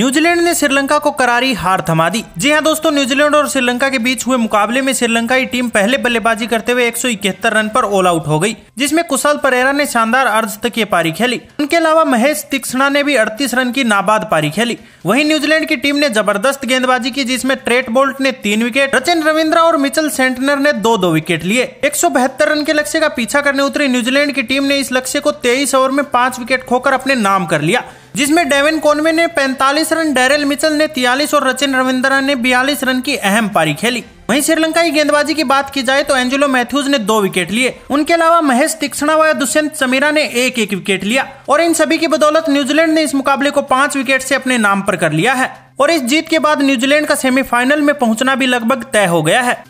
New Zealand ने श्रीलंका को करारी हार थमा दी जी हां दोस्तों न्यूजीलैंड और श्रीलंका के बीच हुए मुकाबले में श्रीलंकाई टीम पहले बल्लेबाजी करते हुए एक रन पर ऑल आउट हो गई जिसमें कुशाल परेरा ने शानदार अर्ध तक ये पारी खेली उनके अलावा महेश तीक्षणा ने भी 38 रन की नाबाद पारी खेली वहीं न्यूजीलैंड की टीम ने जबरदस्त गेंदबाजी की जिसमें ट्रेट बोल्ट ने तीन विकेट रचिन रविंद्रा और मिचल सेंटनर ने दो दो विकेट लिए एक रन के लक्ष्य का पीछा करने उतरी न्यूजीलैंड की टीम ने इस लक्ष्य को तेईस ओवर में पांच विकेट खोकर अपने नाम कर लिया जिसमें डेविन कॉनवे ने 45 रन डेरल मिचल ने 43 और रचिन रविंद्रा ने 42 रन की अहम पारी खेली वहीं श्रीलंका की गेंदबाजी की बात की जाए तो एंजेलो मैथ्यूज ने दो विकेट लिए उनके अलावा महेश तीक्षणा व दुष्यंत समीरा ने एक एक विकेट लिया और इन सभी की बदौलत न्यूजीलैंड ने इस मुकाबले को पांच विकेट से अपने नाम पर कर लिया है और इस जीत के बाद न्यूजीलैंड का सेमीफाइनल में पहुंचना भी लगभग तय हो गया है